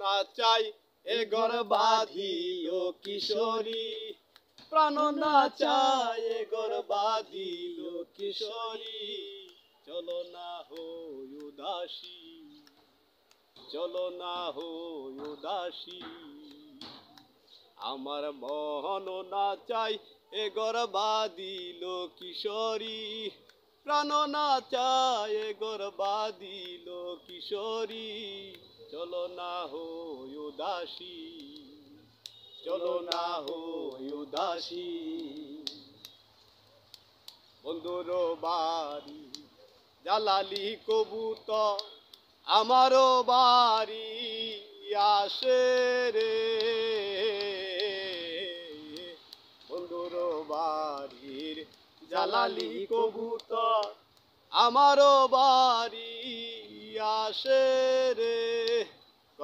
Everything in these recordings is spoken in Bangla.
না চাই এ ঘর বাঁধিও কিশোরী প্রাণ না চাই এ ঘর বাঁধিল কিশোরী চলো না হই উদাসী চলো না হই উদাসী আমার মহন না চাই এ ঘর বাঁধিল কিশোরী প্রাণ না চায় গর্বা দিল কিশোরী চলো না হো উদাসী চলো না হো উদাসী বন্ধুর বাড়ি জালালি কবুত আমার বাড়ি আসে রে বন্ধুর বাড়ির জালালি কবুত আমার বাড়ি আসে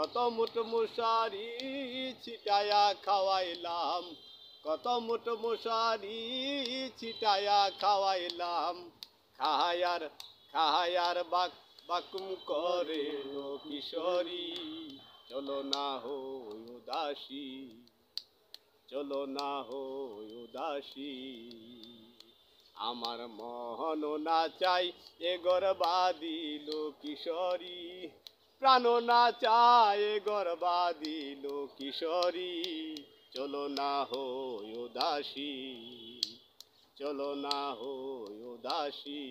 কত মুঠ মশারি ছিটায়া খাওয়াইলাম কত মুঠ মশারি ছিটায়া খাওয়াইলাম খাহায়ার খাহায়ার বাক বাকুম করে কিশোরী চলো না হো উদাসী চলো না হো উদাসী আমার মহন না চাই এগর গর বাদিল কিশোরী প্রাণ না চায় গর্বা দিল কিশোরী চলো না হই চলো না হোদাসী